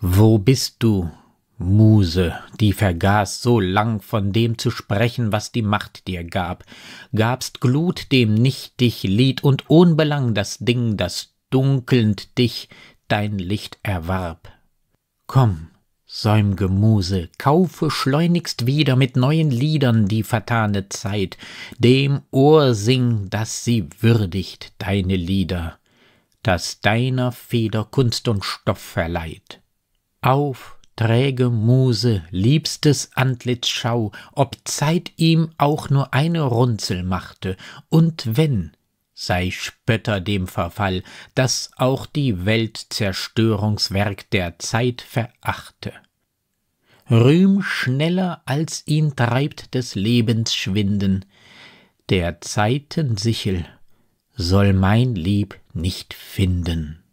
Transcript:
Wo bist du, Muse, die vergaß so lang von dem zu sprechen, was die Macht dir gab, gabst Glut dem nichtig Lied und Ohnbelang das Ding, das dunkelnd dich dein Licht erwarb. Komm, säumge Muse, kaufe schleunigst wieder mit neuen Liedern die vertane Zeit, dem Ohr sing, dass sie würdigt deine Lieder, das deiner Feder Kunst und Stoff verleiht. Auf, träge Muse, liebstes Antlitz schau, ob Zeit ihm auch nur eine Runzel machte, und wenn, sei Spötter dem Verfall, dass auch die Welt Zerstörungswerk der Zeit verachte. Rühm schneller, als ihn treibt des Lebens Schwinden, der Zeiten Sichel soll mein Lieb nicht finden.